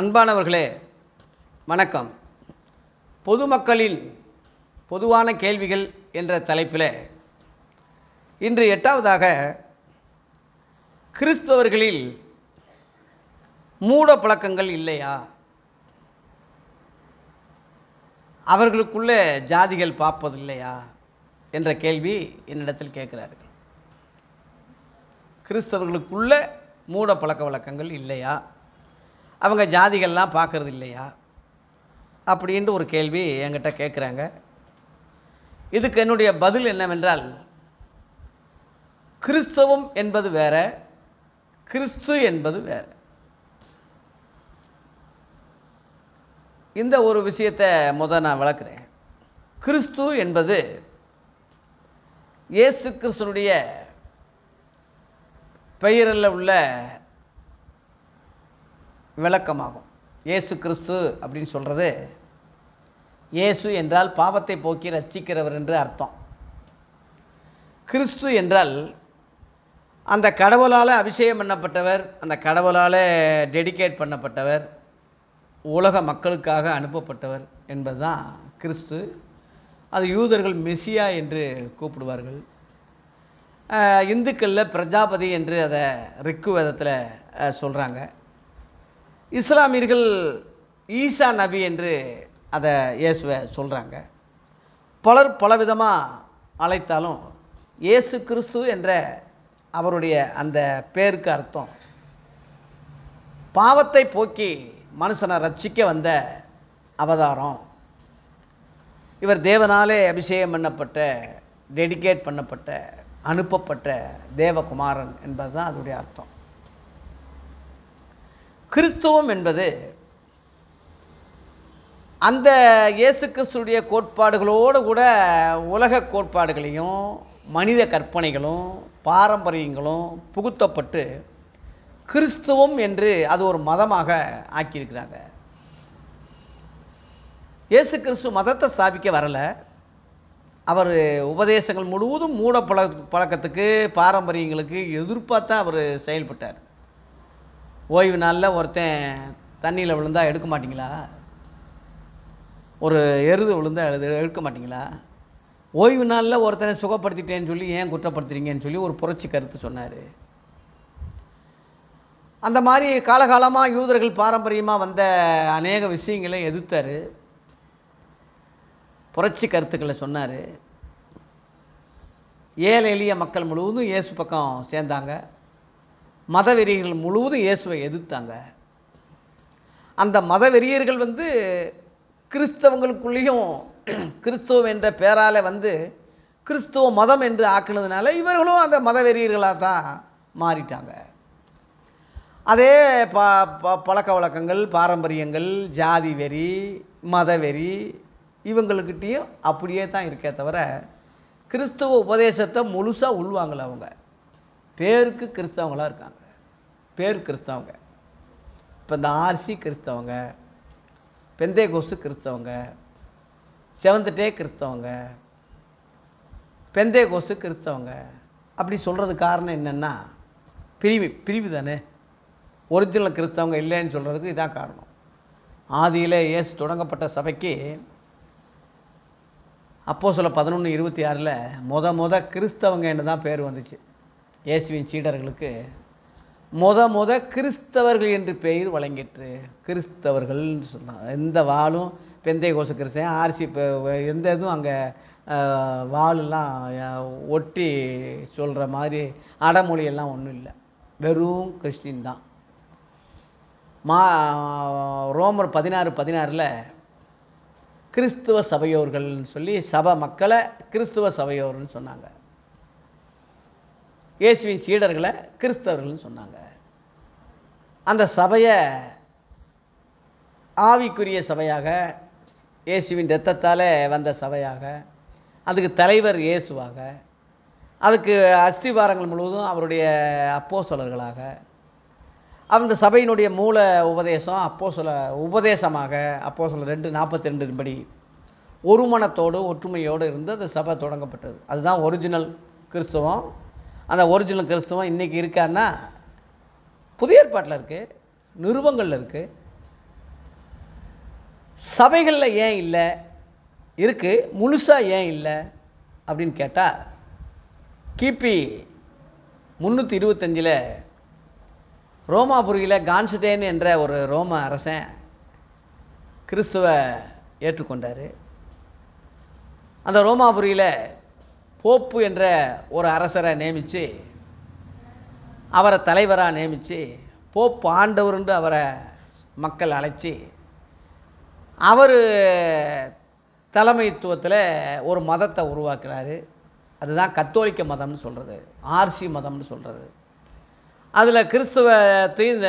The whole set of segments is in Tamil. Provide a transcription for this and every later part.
அன்பானவர்களே வணக்கம் பொதுமக்களின் பொதுவான கேள்விகள் என்ற தலைப்பில் இன்று எட்டாவதாக கிறிஸ்தவர்களில் மூட பழக்கங்கள் இல்லையா அவர்களுக்குள்ளே ஜாதிகள் பார்ப்பதில்லையா என்ற கேள்வி என்னிடத்தில் கேட்கிறார்கள் கிறிஸ்தவர்களுக்குள்ள மூட பழக்க வழக்கங்கள் இல்லையா அவங்க ஜாதிகள்லாம் பார்க்குறது இல்லையா அப்படின்ட்டு ஒரு கேள்வி என்கிட்ட கேட்குறாங்க இதுக்கு என்னுடைய பதில் என்னவென்றால் கிறிஸ்தவம் என்பது வேற கிறிஸ்து என்பது வேறு இந்த ஒரு விஷயத்தை முத நான் விளக்குறேன் கிறிஸ்து என்பது இயேசு கிறிஸ்தனுடைய பெயரில் உள்ள விளக்கமாகும் ஏசு கிறிஸ்து அப்படின்னு சொல்கிறது இயேசு என்றால் பாவத்தை போக்கி ரச்சிக்கிறவர் என்று அர்த்தம் கிறிஸ்து என்றால் அந்த கடவுளால் அபிஷேகம் பண்ணப்பட்டவர் அந்த கடவுளால் டெடிகேட் பண்ணப்பட்டவர் உலக மக்களுக்காக அனுப்பப்பட்டவர் என்பது கிறிஸ்து அது யூதர்கள் மெஸ்ஸியா என்று கூப்பிடுவார்கள் இந்துக்களில் பிரஜாபதி என்று அதை ரிக்கு சொல்கிறாங்க இஸ்லாமியர்கள் ஈசா நபி என்று அதை இயேசுவை சொல்கிறாங்க பலர் பலவிதமாக அழைத்தாலும் இயேசு கிறிஸ்து என்ற அவருடைய அந்த பேருக்கு அர்த்தம் பாவத்தை போக்கி மனுஷனை ரட்சிக்க வந்த அவதாரம் இவர் தேவனாலே அபிஷேகம் பண்ணப்பட்ட டெடிகேட் பண்ணப்பட்ட அனுப்பப்பட்ட தேவகுமாரன் என்பது தான் அதனுடைய அர்த்தம் கிறிஸ்தவம் என்பது அந்த இயேசு கிறிஸ்துடைய கோட்பாடுகளோடு கூட உலக கோட்பாடுகளையும் மனித கற்பனைகளும் பாரம்பரியங்களும் புகுத்தப்பட்டு கிறிஸ்துவம் என்று அது ஒரு மதமாக ஆக்கியிருக்கிறாங்க இயேசு கிறிஸ்து மதத்தை ஸ்தாபிக்க வரலை அவர் உபதேசங்கள் முழுவதும் மூட பழ பழக்கத்துக்கு பாரம்பரியங்களுக்கு எதிர்ப்பாக தான் அவர் செயல்பட்டார் ஓய்வு நாளில் ஒருத்தன் தண்ணியில் விழுந்தால் எடுக்க மாட்டிங்களா ஒரு எருது விழுந்தால் எழுது எடுக்க மாட்டிங்களா ஓய்வு நாளில் ஒருத்தனை சுகப்படுத்திட்டேன்னு சொல்லி ஏன் குற்றப்படுத்துறீங்கன்னு சொல்லி ஒரு புரட்சி கருத்து சொன்னார் அந்த மாதிரி காலகாலமாக யூதர்கள் பாரம்பரியமாக வந்த அநேக விஷயங்களை எதிர்த்தார் புரட்சி கருத்துக்களை சொன்னார் ஏழை எளிய மக்கள் முழுவதும் இயேசு பக்கம் சேர்ந்தாங்க மதவெறியர்கள் முழுவதும் இயேசுவை எதிர்த்தாங்க அந்த மதவெறியர்கள் வந்து கிறிஸ்தவங்களுக்குள்ளேயும் கிறிஸ்துவம் என்ற பேரால் வந்து கிறிஸ்துவ மதம் என்று ஆக்கினதுனால இவர்களும் அந்த மதவெறியர்களாக தான் மாறிட்டாங்க அதே ப பழக்க வழக்கங்கள் பாரம்பரியங்கள் ஜாதி வெறி மதவெறி இவங்களுக்கிட்டேயும் அப்படியே தான் இருக்கே தவிர கிறிஸ்துவ உபதேசத்தை முழுசாக உள்வாங்கல அவங்க பேருக்கு கிறிஸ்தவங்களாக இருக்காங்க பேர் கிறிஸ்தவங்க இப்போ இந்த ஆர்சி கிறிஸ்தவங்க பெந்தே கோசு கிறிஸ்தவங்க செவந்தட்டே கிறிஸ்தவங்க பெந்தே கோசு கிறிஸ்தவங்க அப்படி சொல்கிறது காரணம் என்னென்னா பிரிவு பிரிவு தானே ஒரிஜினல் கிறிஸ்தவங்க இல்லைன்னு சொல்கிறதுக்கு இதான் காரணம் ஆதியில் ஏசு தொடங்கப்பட்ட சபைக்கு அப்போது சொல்ல பதினொன்று இருபத்தி ஆறில் மொத மொத கிறிஸ்தவங்கன்னு தான் பேர் வந்துச்சு இயேசுவின் சீடர்களுக்கு முத முத கிறிஸ்தவர்கள் என்று பெயர் வழங்கிட்டு கிறிஸ்தவர்கள்னு சொன்னாங்க எந்த வாளும் பெந்தை கோச கிறிஸ்தன் ஆர்சி எந்த இதுவும் அங்கே வாளெல்லாம் ஒட்டி சொல்கிற மாதிரி அடமொழியெல்லாம் ஒன்றும் இல்லை வெறும் கிறிஸ்டின் தான் மா ரோமர் பதினாறு பதினாறில் கிறிஸ்துவ சபையோர்கள்னு சொல்லி சபை மக்களை கிறிஸ்துவ சபையோர்னு சொன்னாங்க இயேசுவின் சீடர்களை கிறிஸ்தவர்கள்னு சொன்னாங்க அந்த சபையை ஆவிக்குரிய சபையாக இயேசுவின் ரத்தத்தால் வந்த சபையாக அதுக்கு தலைவர் இயேசுவாக அதுக்கு அஸ்திவாரங்கள் முழுவதும் அவருடைய அப்போ அந்த சபையினுடைய மூல உபதேசம் அப்போ உபதேசமாக அப்போ சொல்ல ரெண்டு நாற்பத்தி ரெண்டு படி ஒருமனத்தோடு ஒற்றுமையோடு இருந்து அந்த சபை தொடங்கப்பட்டது அதுதான் ஒரிஜினல் கிறிஸ்தவம் அந்த ஒரிஜினல் கிறிஸ்துவம் இன்றைக்கி இருக்கான்னா புதிய ஏற்பாட்டில் இருக்குது நிருபங்களில் இருக்குது சபைகளில் ஏன் இல்லை இருக்குது முழுசாக ஏன் இல்லை அப்படின்னு கேட்டால் கிபி முந்நூற்றி இருபத்தஞ்சில் ரோமாபுரியில் கான்ஸ்டேன் என்ற ஒரு ரோம அரசன் கிறிஸ்துவ ஏற்றுக்கொண்டார் அந்த ரோமாபுரியில் போப்பு என்ற ஒரு அரசரை நியமித்து அவரை தலைவராக நியமித்து போப்பு ஆண்டவர் என்று அவரை மக்கள் அழைச்சி அவர் தலைமைத்துவத்தில் ஒரு மதத்தை உருவாக்குறாரு அதுதான் கத்தோலிக்க மதம்னு சொல்கிறது ஆர்சி மதம்னு சொல்கிறது அதில் கிறிஸ்துவத்தையும்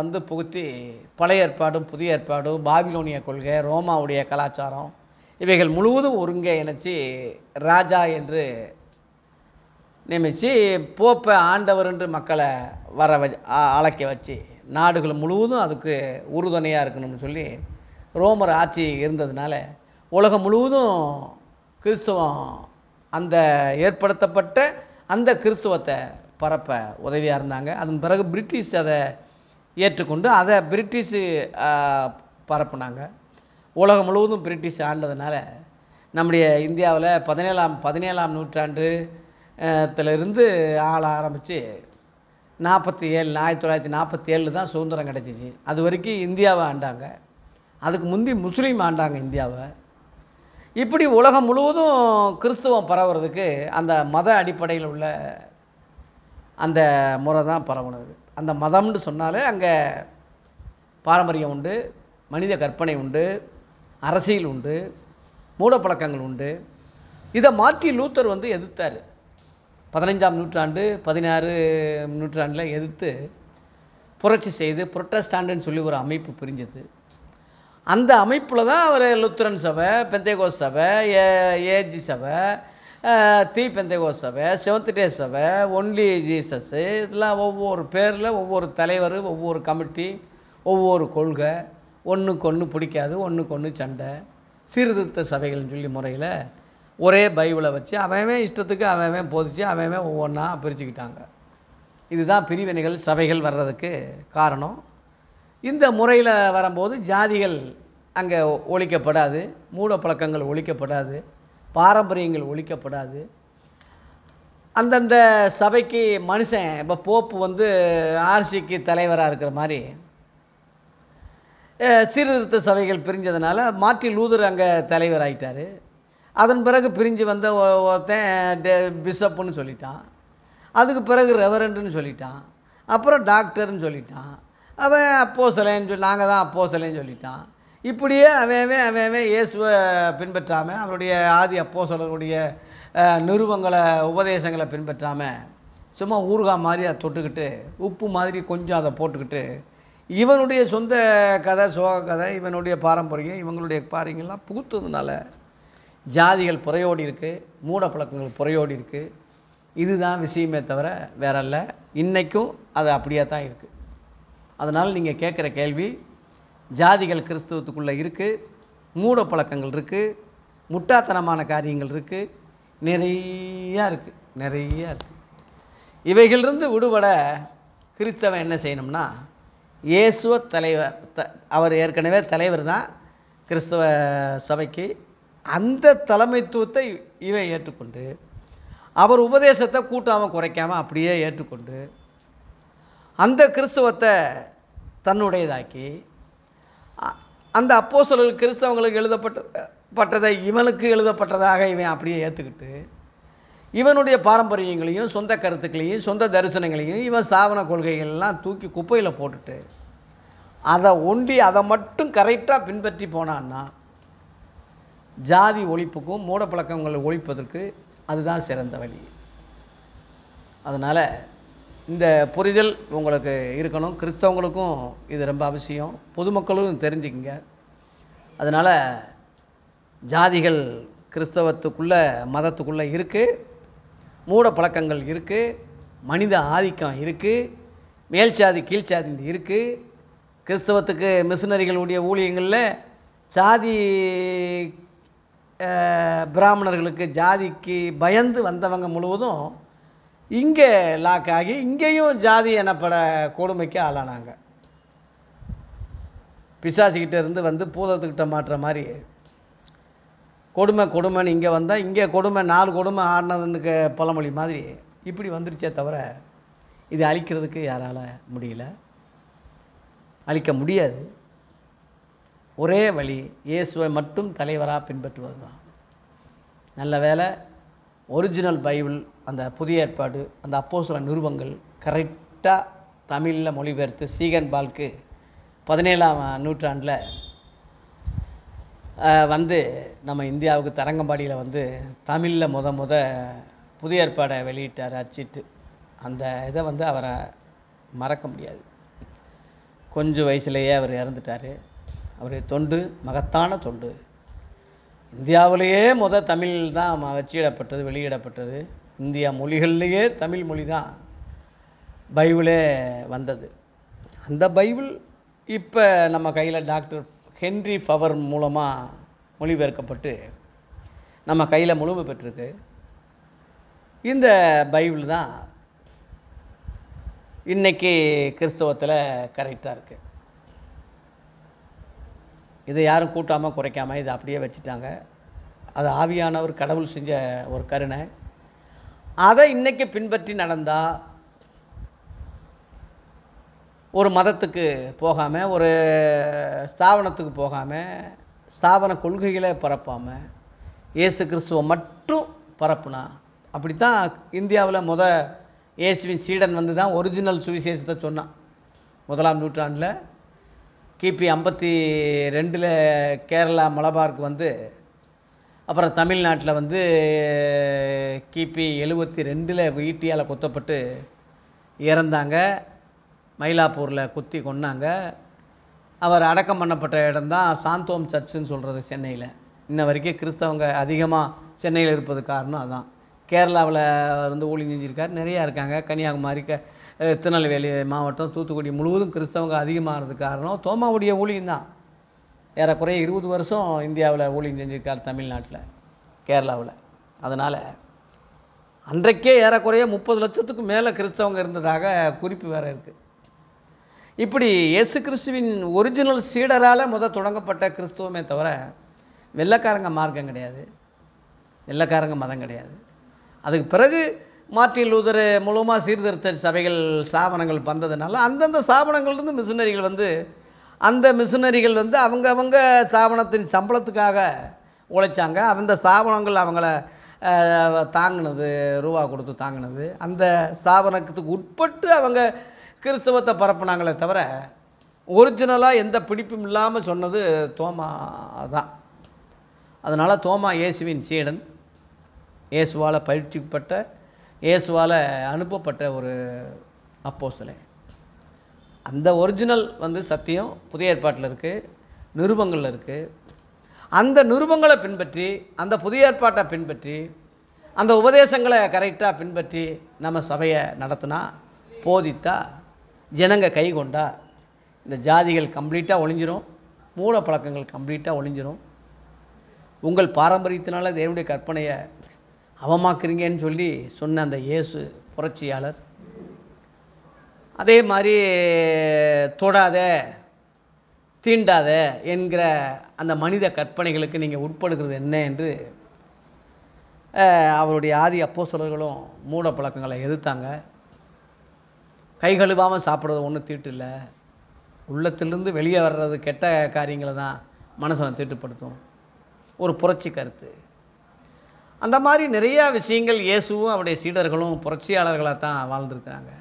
வந்து புகுத்தி பழைய ஏற்பாடும் புதிய ஏற்பாடும் பாபிலோனிய கொள்கை ரோமாவுடைய கலாச்சாரம் இவைகள் முழுவதும் ஒருங்கே இணைச்சி ராஜா என்று நியமித்து போப்பை ஆண்டவர் என்று மக்களை வர வ அழைக்க வச்சு நாடுகள் முழுவதும் அதுக்கு உறுதுணையாக இருக்கணும்னு சொல்லி ரோமர் ஆட்சி இருந்ததுனால உலகம் முழுவதும் கிறிஸ்துவம் அந்த ஏற்படுத்தப்பட்ட அந்த கிறிஸ்துவத்தை பரப்ப உதவியாக இருந்தாங்க அதன் பிறகு பிரிட்டிஷ் அதை ஏற்றுக்கொண்டு அதை பிரிட்டிஷு பரப்புனாங்க உலகம் முழுவதும் பிரிட்டிஷ் ஆண்டதுனால நம்முடைய இந்தியாவில் பதினேழாம் பதினேழாம் நூற்றாண்டு இருந்து ஆள ஆரம்பித்து நாற்பத்தி ஏழு ஆயிரத்தி தொள்ளாயிரத்தி நாற்பத்தி ஏழில் தான் சுதந்திரம் கிடச்சிச்சு அது வரைக்கும் இந்தியாவை ஆண்டாங்க அதுக்கு முந்தி முஸ்லீம் ஆண்டாங்க இந்தியாவை இப்படி உலகம் முழுவதும் கிறிஸ்துவம் பரவுறதுக்கு அந்த மத அடிப்படையில் உள்ள அந்த முறை தான் பரவுனது அந்த மதம்னு சொன்னாலே அங்கே பாரம்பரியம் உண்டு மனித கற்பனை உண்டு அரசியல் உண்டு மூடப்பழக்கங்கள் உண்டு இதை மாற்றி லூத்தர் வந்து எதிர்த்தார் பதினைஞ்சாம் நூற்றாண்டு பதினாறு நூற்றாண்டில் எதிர்த்து புரட்சி செய்து புரட்டஸ்டாண்டுன்னு சொல்லி ஒரு அமைப்பு பிரிஞ்சது அந்த அமைப்பில் தான் அவர் லுத்திரன் சபை பெந்தேகோ சபை ஏ ஏஜி சபை தீ பெந்தேகோ சபை செவன்த்டே சபை ஒன்லி ஜீசஸ்ஸு இதெல்லாம் ஒவ்வொரு பேரில் ஒவ்வொரு தலைவர் ஒவ்வொரு கமிட்டி ஒவ்வொரு கொள்கை ஒன்றுக்கு ஒன்று பிடிக்காது ஒன்றுக்கு ஒன்று சண்டை சீர்திருத்த சபைகள்னு சொல்லி முறையில் ஒரே பைபிளை வச்சு அவன் இஷ்டத்துக்கு அவன் போதிச்சு அவன் ஒவ்வொன்றா பிரிச்சுக்கிட்டாங்க இதுதான் பிரிவினைகள் சபைகள் வர்றதுக்கு காரணம் இந்த முறையில் வரும்போது ஜாதிகள் அங்கே ஒழிக்கப்படாது மூடப்பழக்கங்கள் ஒழிக்கப்படாது பாரம்பரியங்கள் ஒழிக்கப்படாது அந்தந்த சபைக்கு மனுஷன் இப்போ போப்பு வந்து ஆர்சிக்கு தலைவராக இருக்கிற மாதிரி சீர்திருத்த சபைகள் பிரிஞ்சதுனால மாற்றி லூதர் அங்கே தலைவர் ஆகிட்டார் அதன் பிறகு பிரிஞ்சு வந்த ஒருத்தன் பிஷப்புன்னு சொல்லிட்டான் அதுக்கு பிறகு ரெவரண்டுன்னு சொல்லிட்டான் அப்புறம் டாக்டர்னு சொல்லிட்டான் அவன் அப்போ சிலைன்னு சொல்லி நாங்கள் தான் அப்போ சிலைன்னு சொல்லிட்டான் இப்படியே அவன் அவன் இயேசுவை பின்பற்றாமல் அவருடைய ஆதி அப்போ சிலருடைய நிறுவங்களை உபதேசங்களை பின்பற்றாமல் சும்மா ஊறுகாய் மாதிரி அதை தொட்டுக்கிட்டு உப்பு மாதிரி கொஞ்சம் அதை போட்டுக்கிட்டு இவனுடைய சொந்த கதை சோக கதை இவனுடைய பாரம்பரியம் இவங்களுடைய பாரியங்கள்லாம் புகுத்ததுனால ஜாதிகள் புறையோடி இருக்குது மூட பழக்கங்கள் புறையோடி இருக்குது இதுதான் விஷயமே தவிர வேற இல்லை இன்றைக்கும் அது அப்படியே தான் இருக்குது அதனால் நீங்கள் கேட்குற கேள்வி ஜாதிகள் கிறிஸ்துவத்துக்குள்ளே இருக்குது மூட பழக்கங்கள் இருக்குது முட்டாத்தனமான காரியங்கள் இருக்குது நிறையா இருக்குது நிறையா இருக்குது இவைகளிலிருந்து விடுபட கிறிஸ்தவன் என்ன செய்யணும்னா இயேசுவ தலைவர் த அவர் ஏற்கனவே தலைவர் தான் கிறிஸ்தவ சபைக்கு அந்த தலைமைத்துவத்தை இவன் ஏற்றுக்கொண்டு அவர் உபதேசத்தை கூட்டாமல் குறைக்காமல் அப்படியே ஏற்றுக்கொண்டு அந்த கிறிஸ்துவத்தை தன்னுடையதாக்கி அந்த அப்போ சிலர் கிறிஸ்தவங்களுக்கு எழுதப்பட்ட பட்டதை இவனுக்கு எழுதப்பட்டதாக இவன் அப்படியே ஏற்றுக்கிட்டு இவனுடைய பாரம்பரியங்களையும் சொந்த கருத்துக்களையும் சொந்த தரிசனங்களையும் இவன் சாவன கொள்கைகள்லாம் தூக்கி குப்பையில் போட்டுட்டு அதை ஒண்டி அதை மட்டும் கரெக்டாக பின்பற்றி போனான்னா ஜாதி ஒழிப்புக்கும் மூடப்பழக்கங்களை ஒழிப்பதற்கு அதுதான் சிறந்த வழி அதனால் இந்த புரிதல் உங்களுக்கு இருக்கணும் கிறிஸ்தவங்களுக்கும் இது ரொம்ப அவசியம் பொதுமக்களும் தெரிஞ்சுக்கங்க அதனால் ஜாதிகள் கிறிஸ்தவத்துக்குள்ளே மதத்துக்குள்ளே இருக்குது மூட பழக்கங்கள் இருக்குது மனித ஆதிக்கம் இருக்குது மேல் சாதி கீழ் சாதி இருக்குது கிறிஸ்தவத்துக்கு மிஷினரிகளுடைய ஊழியங்களில் சாதி பிராமணர்களுக்கு ஜாதிக்கு பயந்து வந்தவங்க முழுவதும் இங்கே லாக் ஆகி இங்கேயும் ஜாதி எனப்பட கொடுமைக்கு ஆளானாங்க பிசாசிக்கிட்டே இருந்து வந்து பூதத்துக்கிட்ட மாட்டுற மாதிரி கொடுமை கொடுமைன்னு இங்கே வந்தால் இங்கே கொடுமை நாலு கொடுமை ஆடினதுன்னு பழமொழி மாதிரி இப்படி வந்துருச்சே தவிர இது அழிக்கிறதுக்கு யாரால் முடியல அழிக்க முடியாது ஒரே வழி இயேசுவை மட்டும் தலைவராக பின்பற்றுவது தான் நல்ல வேலை ஒரிஜினல் பைபிள் அந்த புதிய ஏற்பாடு அந்த அப்போ சில நிறுவங்கள் கரெக்டாக தமிழில் மொழிபெயர்த்து சீகன் பால்க்கு பதினேழாம் நூற்றாண்டில் வந்து நம்ம இந்தியாவுக்கு தரங்கம்பாடியில் வந்து தமிழில் முத முத புதிய ஏற்பாடை வெளியிட்டார் அச்சிட்டு அந்த இதை வந்து அவரை மறக்க முடியாது கொஞ்சம் வயசுலேயே அவர் இறந்துட்டார் அவருடைய தொண்டு மகத்தான தொண்டு இந்தியாவிலேயே முத தமிழ் தான் வச்சிடப்பட்டது வெளியிடப்பட்டது இந்தியா மொழிகள்லேயே தமிழ் மொழி தான் பைபிளே வந்தது அந்த பைபிள் இப்போ நம்ம கையில் டாக்டர் ஹென்ரி ஃபவர் மூலமாக மொழிபெயர்க்கப்பட்டு நம்ம கையில் முழுமை பெற்றிருக்கு இந்த பைபிள் தான் இன்றைக்கி கிறிஸ்தவத்தில் கரெக்டாக இருக்குது இதை யாரும் கூட்டாமல் குறைக்காமல் இதை அப்படியே வச்சுட்டாங்க அது ஆவியானவர் கடவுள் செஞ்ச ஒரு கருணை அதை இன்றைக்கி பின்பற்றி நடந்தால் ஒரு மதத்துக்கு போகாமல் ஒரு ஸ்தாபனத்துக்கு போகாமல் ஸ்தாபன கொள்கைகளை பரப்பாமல் இயேசு கிறிஸ்துவை மட்டும் பரப்புனா அப்படி தான் இந்தியாவில் முத இயேசுவின் சீடன் வந்து தான் ஒரிஜினல் சுவிசேஷத்தை சொன்னான் முதலாம் நூற்றாண்டில் கிபி ஐம்பத்தி ரெண்டில் கேரளா மலபாருக்கு வந்து அப்புறம் தமிழ்நாட்டில் வந்து கிபி எழுபத்தி ரெண்டில் ஈட்டியால் குத்தப்பட்டு இறந்தாங்க மயிலாப்பூரில் குத்தி கொன்னாங்க அவர் அடக்கம் பண்ணப்பட்ட இடம்தான் சாந்தோம் சர்ச்சுன்னு சொல்கிறது சென்னையில் இன்ன வரைக்கும் கிறிஸ்தவங்க அதிகமாக சென்னையில் இருப்பது காரணம் அதுதான் கேரளாவில் வந்து ஊழி செஞ்சுருக்கார் நிறையா இருக்காங்க கன்னியாகுமரி க திருநெல்வேலி மாவட்டம் தூத்துக்குடி முழுவதும் கிறிஸ்தவங்க அதிகமாகிறது காரணம் தோமாவுடைய ஊழியம் தான் ஏறக்குறைய இருபது வருஷம் இந்தியாவில் ஊழியம் செஞ்சுருக்கார் தமிழ்நாட்டில் கேரளாவில் அதனால் அன்றைக்கே ஏறக்குறைய முப்பது லட்சத்துக்கு மேலே கிறிஸ்தவங்க இருந்ததாக குறிப்பு வேறு இருக்குது இப்படி இயேசு கிறிஸ்துவின் ஒரிஜினல் சீடரால் முதல் தொடங்கப்பட்ட கிறிஸ்துவமே தவிர வெள்ளக்காரங்க மார்க்கம் கிடையாது வெள்ளக்காரங்க மதம் கிடையாது அதுக்கு பிறகு மாற்றில் உதர மூலமாக சீர்திருத்த சபைகள் ஸ்தாபனங்கள் வந்ததுனால அந்தந்த ஸ்தாபனங்கள்லேருந்து மிஷினரிகள் வந்து அந்த மிஷினரிகள் வந்து அவங்க அவங்க ஸ்தாபனத்தின் சம்பளத்துக்காக உழைச்சாங்க அந்த ஸ்தாபனங்கள் அவங்கள தாங்கினது ரூபா கொடுத்து தாங்கினது அந்த ஸ்தாபனத்துக்கு உட்பட்டு அவங்க கிறிஸ்தவத்தை பரப்புனாங்களே தவிர ஒரிஜினலாக எந்த பிடிப்பும் இல்லாமல் சொன்னது தோமா தான் அதனால் தோமா இயேசுவின் சீடன் இயேசுவால் பயிற்சிப்பட்ட இயேசுவால் அனுப்பப்பட்ட ஒரு அப்போ சிலை அந்த ஒரிஜினல் வந்து சத்தியம் புதிய ஏற்பாட்டில் இருக்குது நிருபங்களில் இருக்குது அந்த நிருபங்களை பின்பற்றி அந்த புதிய ஏற்பாட்டை பின்பற்றி அந்த உபதேசங்களை கரெக்டாக பின்பற்றி நம்ம சபையை நடத்தினா போதித்தா ஜனங்க கை கொண்டா இந்த ஜாதிகள் கம்ப்ளீட்டாக ஒழிஞ்சிரும் பழக்கங்கள் கம்ப்ளீட்டாக ஒழிஞ்சிரும் உங்கள் பாரம்பரியத்தினால தேவனுடைய கற்பனையை அவமாக்குறீங்கன்னு சொல்லி சொன்ன அந்த இயேசு புரட்சியாளர் அதே மாதிரி தொடாத தீண்டாத என்கிற அந்த மனித கற்பனைகளுக்கு நீங்கள் உட்படுகிறது என்ன என்று அவருடைய ஆதி அப்போ மூட பழக்கங்களை எதிர்த்தாங்க கை கழுவாமல் சாப்பிட்றது ஒன்றும் தீட்டு இல்லை உள்ளத்திலிருந்து வெளியே வர்றது கெட்ட காரியங்களை தான் மனசனை தீட்டுப்படுத்தும் ஒரு புரட்சி கருத்து அந்த மாதிரி நிறையா விஷயங்கள் இயேசுவும் அவருடைய சீடர்களும் புரட்சியாளர்களாக தான் வாழ்ந்துருக்கிறாங்க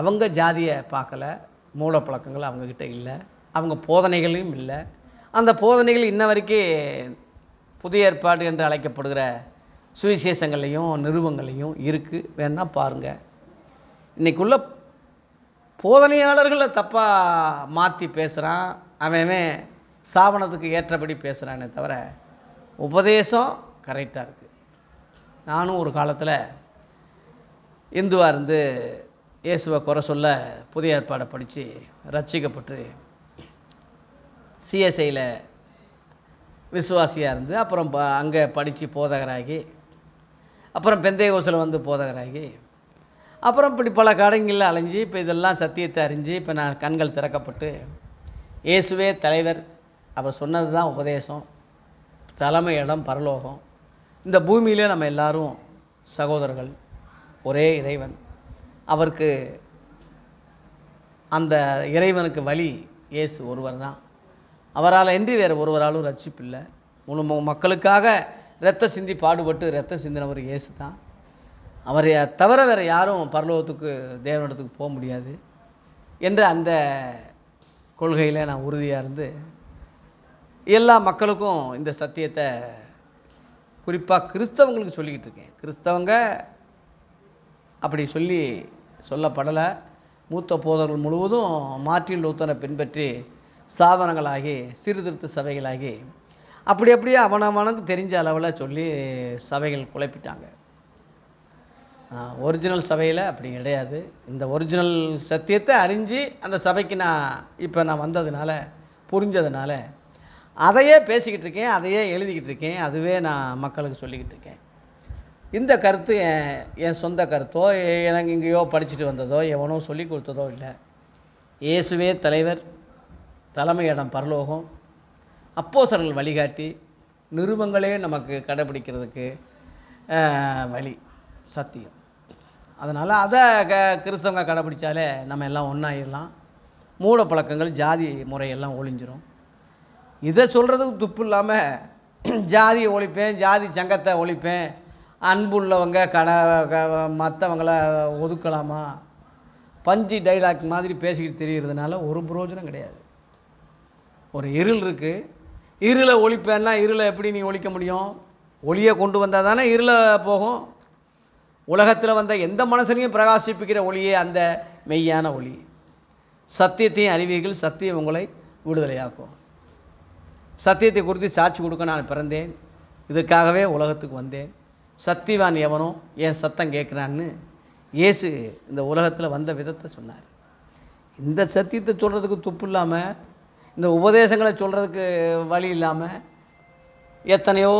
அவங்க ஜாதியை பார்க்கல மூலப்பழக்கங்கள் அவங்கக்கிட்ட இல்லை அவங்க போதனைகளையும் இல்லை அந்த போதனைகள் இன்ன வரைக்கும் புதிய ஏற்பாடு என்று அழைக்கப்படுகிற சுவிசேஷங்களையும் நிறுவங்களையும் இருக்குது வேணால் பாருங்கள் இன்றைக்குள்ள போதனையாளர்களை தப்பாக மாற்றி பேசுகிறான் அவன் சாவனத்துக்கு ஏற்றபடி பேசுகிறானே தவிர உபதேசம் கரெக்டாக இருக்குது நானும் ஒரு காலத்தில் இந்துவாக இருந்து இயேசுவை குறை சொல்ல புதிய ஏற்பாடை படித்து ரட்சிக்கப்பட்டு சிஎஸ்ஐயில் விசுவாசியாக இருந்து அப்புறம் அங்கே படித்து போதகராகி அப்புறம் பெந்தைகோசில் வந்து போதகராகி அப்புறம் இப்படி பல கடைங்களில் அலைஞ்சு இப்போ இதெல்லாம் சத்தியத்தை அறிஞ்சு இப்போ நான் கண்கள் திறக்கப்பட்டு இயேசுவே தலைவர் அவர் சொன்னது தான் உபதேசம் தலைமை இடம் பரலோகம் இந்த பூமியிலே நம்ம எல்லாரும் சகோதரர்கள் ஒரே இறைவன் அவருக்கு அந்த இறைவனுக்கு வழி இயேசு ஒருவர் தான் அவரால் இன்றி வேறு ஒருவராலும் ரட்சிப்பில்லை முழு மக்களுக்காக இரத்த சிந்தி பாடுபட்டு இரத்தம் சிந்தினவர் இயேசு தான் அவரை தவிர வேறு யாரும் பரலோகத்துக்கு தேவனிடத்துக்கு போக முடியாது என்ற அந்த கொள்கையில் நான் உறுதியாக இருந்து எல்லா மக்களுக்கும் இந்த சத்தியத்தை குறிப்பாக கிறிஸ்தவங்களுக்கு சொல்லிக்கிட்டு இருக்கேன் கிறிஸ்தவங்க அப்படி சொல்லி சொல்லப்படலை மூத்த போதர்கள் முழுவதும் மாற்றில் லூத்தனை பின்பற்றி ஸ்தாபனங்களாகி சீர்திருத்த சபைகளாகி அப்படி அப்படியே அவனவனுக்கு தெரிஞ்ச அளவில் சொல்லி சபைகள் குழப்பிட்டாங்க ஒரிஜினல் சபையில் அப்படி கிடையாது இந்த ஒரிஜினல் சத்தியத்தை அறிஞ்சு அந்த சபைக்கு நான் இப்போ நான் வந்ததுனால புரிஞ்சதுனால அதையே பேசிக்கிட்டு இருக்கேன் அதையே எழுதிக்கிட்டு இருக்கேன் அதுவே நான் மக்களுக்கு சொல்லிக்கிட்டு இருக்கேன் இந்த கருத்து என் என் சொந்த கருத்தோ எனக்கு இங்கேயோ படிச்சுட்டு வந்ததோ எவனோ சொல்லி கொடுத்ததோ இல்லை இயேசுவே தலைவர் தலைமையிடம் பரலோகம் அப்போசர்கள் வழிகாட்டி நிருபங்களே நமக்கு கடைபிடிக்கிறதுக்கு வழி சத்தியம் அதனால் அதை க கிறிஸ்தவங்க கடைப்பிடிச்சாலே நம்ம எல்லாம் ஒன்றாயிடலாம் மூடப்பழக்கங்கள் ஜாதி முறையெல்லாம் ஒழிஞ்சிரும் இதை சொல்கிறதுக்கு துப்பு இல்லாமல் ஜாதியை ஒழிப்பேன் ஜாதி சங்கத்தை ஒழிப்பேன் அன்புள்ளவங்க க மற்றவங்களை ஒதுக்கலாமா பஞ்சு டைலாக் மாதிரி பேசிக்கிட்டு தெரிகிறதுனால ஒரு புரோஜனம் கிடையாது ஒரு இருள் இருக்குது இருளை ஒழிப்பேன்னா இருளை எப்படி நீ ஒழிக்க முடியும் ஒளியை கொண்டு வந்தால் தானே இருளை போகும் உலகத்தில் வந்த எந்த மனசனையும் பிரகாசிப்பிக்கிற ஒளியே அந்த மெய்யான ஒளி சத்தியத்தையும் அறிவீர்கள் சத்தியம் உங்களை விடுதலையாக்கும் சத்தியத்தை குறித்து சாட்சி கொடுக்க நான் பிறந்தேன் இதுக்காகவே உலகத்துக்கு வந்தேன் சத்திவான் எவனோ ஏன் சத்தம் கேட்குறான்னு இயேசு இந்த உலகத்தில் வந்த விதத்தை சொன்னார் இந்த சத்தியத்தை சொல்கிறதுக்கு துப்பு இல்லாமல் இந்த உபதேசங்களை சொல்கிறதுக்கு வழி இல்லாமல் எத்தனையோ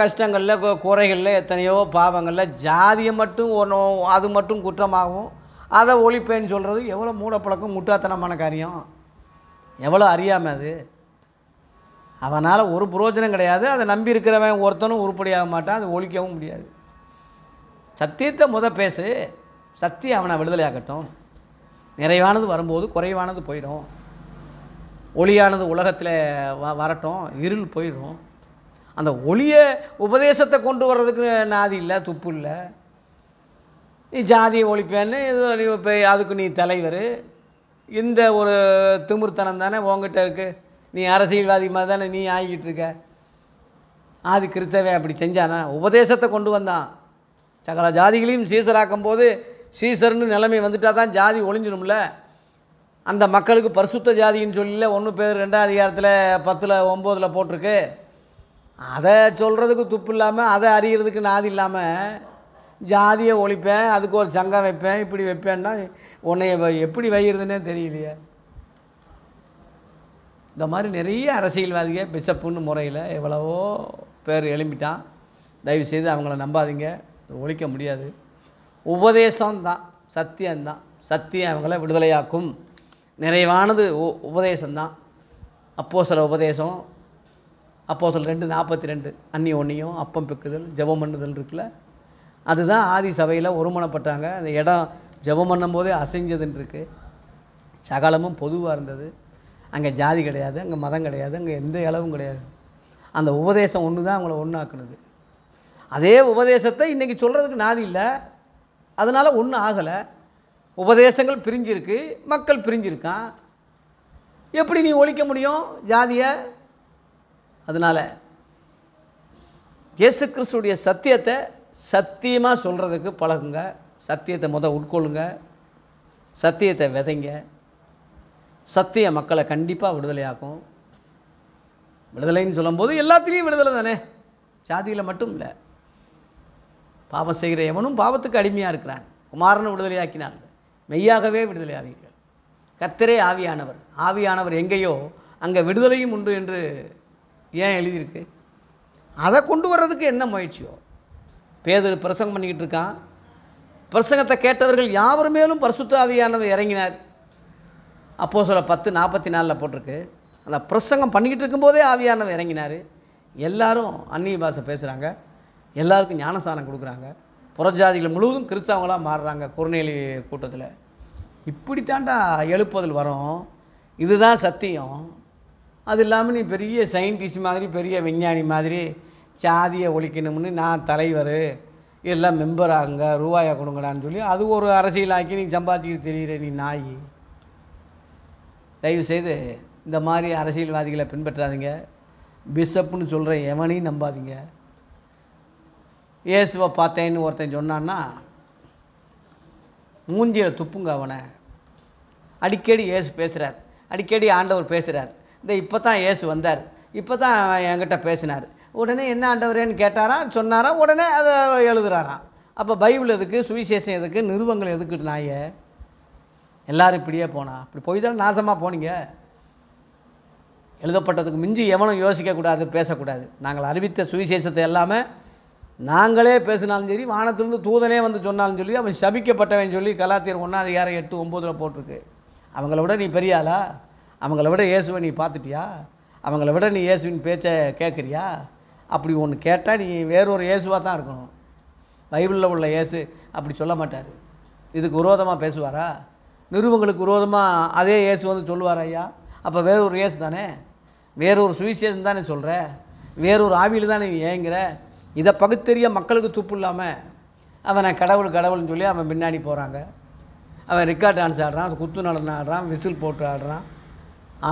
கஷ்டங்களில் குறைகளில் எத்தனையோ பாவங்களில் ஜாதியை மட்டும் ஒன்றும் அது மட்டும் குற்றமாகவும் அதை ஒழிப்பேன்னு சொல்கிறது எவ்வளோ மூடப்பழக்கம் முட்டாத்தனமான காரியம் எவ்வளோ அறியாமல் அது அவனால் ஒரு புரோஜனம் கிடையாது அதை நம்பி இருக்கிறவன் ஒருத்தனும் உருப்படியாக மாட்டான் அதை ஒழிக்கவும் முடியாது சத்தியத்தை முத பேசு சத்தியம் அவனை விடுதலையாகட்டும் நிறைவானது வரும்போது குறைவானது போயிடும் ஒளியானது உலகத்தில் வ வரட்டும் இருள் போயிடும் அந்த ஒளியை உபதேசத்தை கொண்டு வர்றதுக்கு நாதி இல்லை துப்பு இல்லை நீ ஜாதியை ஒழிப்பேன்னு இது நீ இப்போ அதுக்கு நீ தலைவர் இந்த ஒரு திமிர்த்தனம் தானே உங்ககிட்ட இருக்குது நீ அரசியல்வாதி மாதிரி தானே நீ ஆகிக்கிட்டு இருக்க ஆதி கிறித்தவன் அப்படி செஞ்சானா உபதேசத்தை கொண்டு வந்தான் சகல ஜாதிகளையும் சீசராக்கும் போது சீசர்னு நிலைமை வந்துட்டால் தான் ஜாதி ஒழிஞ்சிடும்ல அந்த மக்களுக்கு பரிசுத்த ஜாதின்னு சொல்லல ஒன்று பேர் ரெண்டாம் அதிகாரத்தில் பத்தில் ஒம்போதில் போட்டிருக்கு அதை சொல்கிறதுக்கு துப்பு இல்லாமல் அதை அறிகிறதுக்கு நாதி இல்லாமல் ஜாதியை ஒழிப்பேன் அதுக்கு ஒரு சங்கம் வைப்பேன் இப்படி வைப்பேன்னா உன்னைய எப்படி வைகிறதுனே தெரியலையே இந்த மாதிரி நிறைய அரசியல்வாதிக பிசப்புன்னு முறையில் எவ்வளவோ பேர் எழும்பிட்டான் தயவுசெய்து அவங்கள நம்பாதீங்க ஒழிக்க முடியாது உபதேசம்தான் சத்தியம்தான் சத்தியம் அவங்கள விடுதலையாக்கும் நிறைவானது உ உபதேசம்தான் அப்போ சில உபதேசம் அப்போ சொல் ரெண்டு நாற்பத்தி ரெண்டு அன்னி ஒன்றையும் அப்பம் பெக்குதல் ஜபம் பண்ணுதல் இருக்குல்ல அதுதான் ஆதி சபையில் ஒருமணப்பட்டாங்க அந்த இடம் ஜபம் பண்ணும் போதே அசைஞ்சதுன்னு சகலமும் பொதுவாக இருந்தது அங்கே ஜாதி கிடையாது அங்கே மதம் கிடையாது அங்கே எந்த இளவும் கிடையாது அந்த உபதேசம் ஒன்று தான் அவங்கள ஒன்றாக்குனது அதே உபதேசத்தை இன்றைக்கி சொல்கிறதுக்கு நாதி இல்லை அதனால் ஒன்றும் ஆகலை உபதேசங்கள் பிரிஞ்சிருக்கு மக்கள் பிரிஞ்சிருக்கான் எப்படி நீ ஒழிக்க முடியும் ஜாதியை அதனால் இயேசு கிறிஸ்துடைய சத்தியத்தை சத்தியமாக சொல்கிறதுக்கு பழகுங்க சத்தியத்தை முத உட்கொள்ளுங்க சத்தியத்தை விதைங்க சத்திய மக்களை கண்டிப்பாக விடுதலையாக்கும் விடுதலைன்னு சொல்லும்போது எல்லாத்துலேயும் விடுதலை தானே ஜாதியில் மட்டும் இல்லை பாவம் செய்கிற எவனும் பாவத்துக்கு அடிமையாக இருக்கிறான் குமாரனை விடுதலையாக்கினாங்க மெய்யாகவே விடுதலை ஆவீர்கள் கத்தரே ஆவியானவர் ஆவியானவர் எங்கேயோ அங்கே விடுதலையும் உண்டு என்று ஏன் எழுதியிருக்கு அதை கொண்டு வர்றதுக்கு என்ன முயற்சியோ பேதர் பிரசங்கம் பண்ணிக்கிட்டு இருக்கான் பிரசங்கத்தை கேட்டவர்கள் யாவர் மேலும் பரிசுத்தாவியானவர் இறங்கினார் அப்போது சொல்ல பத்து நாற்பத்தி நாலில் போட்டிருக்கு அந்த பிரசங்கம் பண்ணிக்கிட்டு இருக்கும்போதே ஆவியானவர் இறங்கினார் எல்லாரும் அந்நிய பாஷை பேசுகிறாங்க எல்லாருக்கும் ஞானஸ்தானம் கொடுக்குறாங்க புறஜாதிகள் முழுவதும் கிறிஸ்தவங்களாக மாறுறாங்க குறுநெலி கூட்டத்தில் இப்படித்தாண்டா எழுப்புதல் வரும் இதுதான் சத்தியம் அது இல்லாமல் நீ பெரிய சயின்டிஸ்ட் மாதிரி பெரிய விஞ்ஞானி மாதிரி சாதியை ஒழிக்கணும்னு நான் தலைவர் எல்லாம் மெம்பர் ஆகுங்க ரூபாயை கொடுங்கடான்னு சொல்லி அது ஒரு அரசியலாக்கி நீ சம்பாதிச்சிக்கிட்டு தெரிகிற நீ நாய் தயவுசெய்து இந்த மாதிரி அரசியல்வாதிகளை பின்பற்றாதீங்க பிஷப்புன்னு சொல்கிற எவனையும் நம்பாதீங்க இயேசுவை பார்த்தேன்னு ஒருத்தன் சொன்னான்னா மூஞ்சியில் துப்புங்க அவனை அடிக்கடி இயேசு பேசுகிறார் அடிக்கடி ஆண்டவர் பேசுகிறார் இந்த இப்போ தான் ஏசு வந்தார் இப்போ தான் என்கிட்ட பேசினார் உடனே என்ன ஆண்டவரேன்னு கேட்டாராம் சொன்னாராம் உடனே அதை எழுதுகிறாராம் அப்போ பைபிள் எதுக்கு சுவிசேஷம் எதுக்கு நிறுவங்கள் எதுக்கு நாயே எல்லோரும் இப்படியே போனா இப்படி போய் தான் நாசமாக போனீங்க எழுதப்பட்டதுக்கு மிஞ்சி எவனும் யோசிக்கக்கூடாது பேசக்கூடாது நாங்கள் அறிவித்த சுவிசேஷத்தை எல்லாமே நாங்களே பேசினாலும் சரி வானத்திலிருந்து தூதனே வந்து சொன்னாலும் சொல்லி அவன் சபிக்கப்பட்டவன் சொல்லி கலாத்தியர் ஒன்றாவது அதிகாரம் எட்டு ஒம்போதில் போட்டிருக்கு அவங்கள விட நீ பெரியாளா அவங்கள விட இயேசுவை நீ பார்த்துட்டியா அவங்கள விட நீ இயேசுவின் பேச்சை கேட்குறியா அப்படி ஒன்று கேட்டால் நீ வேறொரு இயேசுவாக தான் இருக்கணும் பைபிளில் உள்ள இயேசு அப்படி சொல்ல மாட்டார் இதுக்கு விரோதமாக பேசுவாரா நிறுவங்களுக்கு விரோதமாக அதே இயேசு வந்து சொல்லுவார் ஐயா அப்போ வேறொரு இயேசு தானே வேறொரு சுவிசேஷன் தானே சொல்கிற வேறொரு ஆவியில் தானே நீ ஏங்குற இதை பகுத்தெரிய மக்களுக்கு துப்பு இல்லாமல் அவன் நான் கடவுள் கடவுள்னு சொல்லி அவன் பின்னாடி போகிறாங்க அவன் ரிக்கார்ட் டான்ஸ் ஆடுறான் குத்து நடனம் ஆடுறான் விசில் போட்டு ஆடுறான்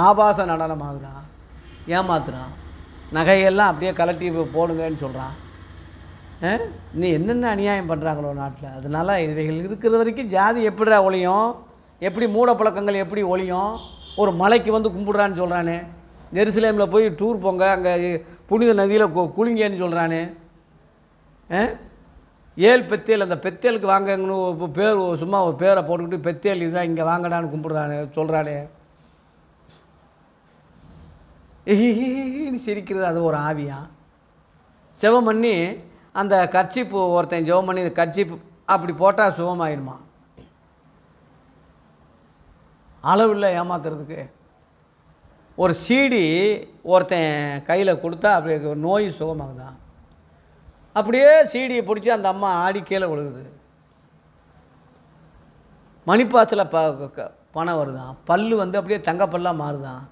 ஆபாச நடனம் ஏமாத்துறான் நகையெல்லாம் அப்படியே கலட்டி போடுங்கன்னு சொல்கிறான் நீ என்னென்ன அநியாயம் பண்ணுறாங்களோ நாட்டில் அதனால் இவைகள் இருக்கிற வரைக்கும் ஜாதி எப்படிடா ஒழியும் எப்படி மூட பழக்கங்கள் எப்படி ஒழியும் ஒரு மலைக்கு வந்து கும்பிட்றான்னு சொல்கிறானே ஜெருசலேமில் போய் டூர் போங்க அங்கே புனித நதியில் குளிங்கன்னு சொல்கிறானே ஏல் பெத்தேல் அந்த பெத்தேலுக்கு வாங்கன்னு பேர் சும்மா ஒரு பேரை போட்டுக்கிட்டு பெத்தேல் இதுதான் இங்கே வாங்கடான்னு கும்பிட்றானே சொல்கிறானே ஏன்னு சிரிக்கிறது அது ஒரு ஆவியா செவம் பண்ணி அந்த கர்ச்சிப்பு ஒருத்தன் ஜெபம் பண்ணி கர்ச்சிப்பு அப்படி போட்டால் சுகமாயிருமா இல்லை ஏமாத்துறதுக்கு ஒரு சீடி ஒருத்தன் கையில் கொடுத்தா அப்படி நோய் சுகமாகுதான் அப்படியே சீடியை பிடிச்சி அந்த அம்மா ஆடி கீழே விழுகுது மணிப்பாசில் ப பணம் வருதான் பல் வந்து அப்படியே தங்கப்பல்லாக மாறுதான்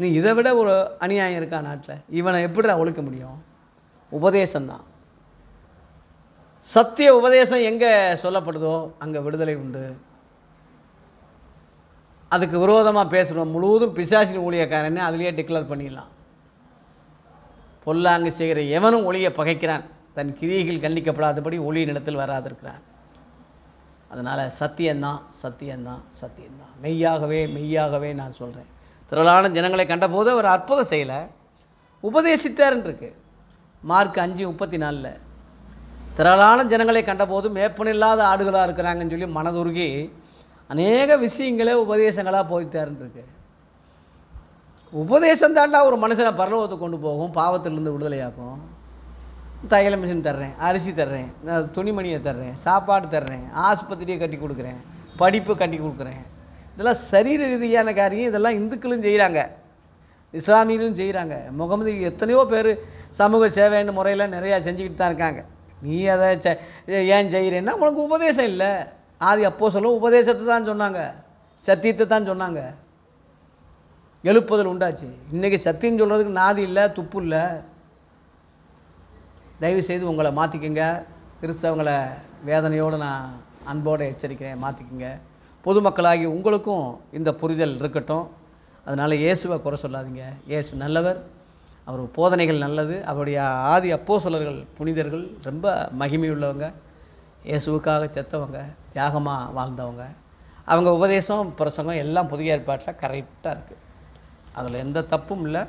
நீ இதை விட ஒரு அநியாயம் இருக்கா நாட்டில் இவனை எப்படிடா ஒழிக்க முடியும் உபதேசம்தான் சத்திய உபதேசம் எங்கே சொல்லப்படுதோ அங்கே விடுதலை உண்டு அதுக்கு விரோதமாக பேசுகிறோம் முழுவதும் பிசாசின் ஊழியக்காரன்னு அதுலேயே டிக்ளேர் பண்ணிடலாம் பொல்லாங்கு செய்கிற எவனும் ஒளியை பகைக்கிறான் தன் கிரியைகள் கண்டிக்கப்படாதபடி ஒளி நிலத்தில் வராதிருக்கிறான் அதனால் சத்தியந்தான் சத்தியந்தான் சத்தியந்தான் மெய்யாகவே மெய்யாகவே நான் சொல்கிறேன் திரளான ஜனங்களை கண்டபோது அவர் அற்புதம் செய்யலை உபதேசித்தார்ன்றிருக்கு மார்க் அஞ்சு முப்பத்தி நாலில் திரளான ஜனங்களை கண்டபோது மேப்பனில்லாத ஆடுகளாக இருக்கிறாங்கன்னு சொல்லி மனதுருகி அநேக விஷயங்களே உபதேசங்களாக போய்த்தாருன்றிருக்கு உபதேசம் தாண்டா ஒரு மனுஷனை பரலோகத்தை கொண்டு போகும் பாவத்திலிருந்து விடுதலையாக்கும் தையல மிஷின் தர்றேன் அரிசி தர்றேன் துணிமணியை தர்றேன் சாப்பாடு தர்றேன் ஆஸ்பத்திரியை கட்டி கொடுக்குறேன் படிப்பு கட்டி கொடுக்குறேன் இதெல்லாம் சரீர ரீதியான காரியம் இதெல்லாம் இந்துக்களும் செய்கிறாங்க இஸ்லாமியர்களும் செய்கிறாங்க முகமது எத்தனையோ பேர் சமூக சேவைன்னு முறையில் நிறையா செஞ்சுக்கிட்டு தான் இருக்காங்க நீ அதை ஏன் செய்கிறேன்னா உனக்கு உபதேசம் இல்லை ஆதி அப்போ சொல்லும் உபதேசத்தை தான் சொன்னாங்க சத்தியத்தை தான் சொன்னாங்க எழுப்புதல் உண்டாச்சு இன்றைக்கி சத்தியம் சொல்கிறதுக்கு நாதி இல்லை துப்பு இல்லை தயவு செய்து உங்களை மாற்றிக்கங்க கிறிஸ்தவங்களை வேதனையோடு நான் அன்போடு எச்சரிக்கிறேன் மாற்றிக்கங்க பொதுமக்களாகி உங்களுக்கும் இந்த புரிதல் இருக்கட்டும் அதனால் இயேசுவை குறை சொல்லாதீங்க இயேசு நல்லவர் அவர் போதனைகள் நல்லது அவருடைய ஆதி அப்போ சிலர்கள் புனிதர்கள் ரொம்ப மகிமையுள்ளவங்க இயேசுவுக்காக செத்தவங்க தியாகமாக வாழ்ந்தவங்க அவங்க உபதேசம் பிரசங்கம் எல்லாம் புதிய ஏற்பாட்டில் கரெக்டாக இருக்குது அதில் எந்த தப்பும் இல்லை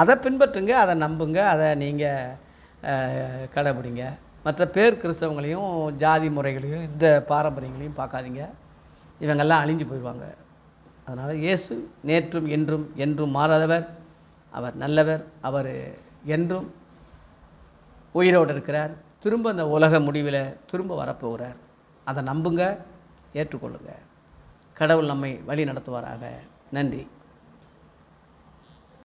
அதை பின்பற்றுங்க அதை நம்புங்க அதை நீங்கள் கடைபிடிங்க மற்ற பேர் கிறிஸ்தவங்களையும் ஜாதி முறைகளையும் இந்த பாரம்பரியங்களையும் பார்க்காதீங்க இவங்கெல்லாம் அழிஞ்சு போயிடுவாங்க அதனால் இயேசு நேற்றும் என்றும் என்றும் மாறாதவர் அவர் நல்லவர் அவர் என்றும் உயிரோடு இருக்கிறார் திரும்ப அந்த உலக முடிவில் திரும்ப வரப்போகிறார் அதை நம்புங்க ஏற்றுக்கொள்ளுங்க கடவுள் நம்மை வழி நடத்துவாராக நன்றி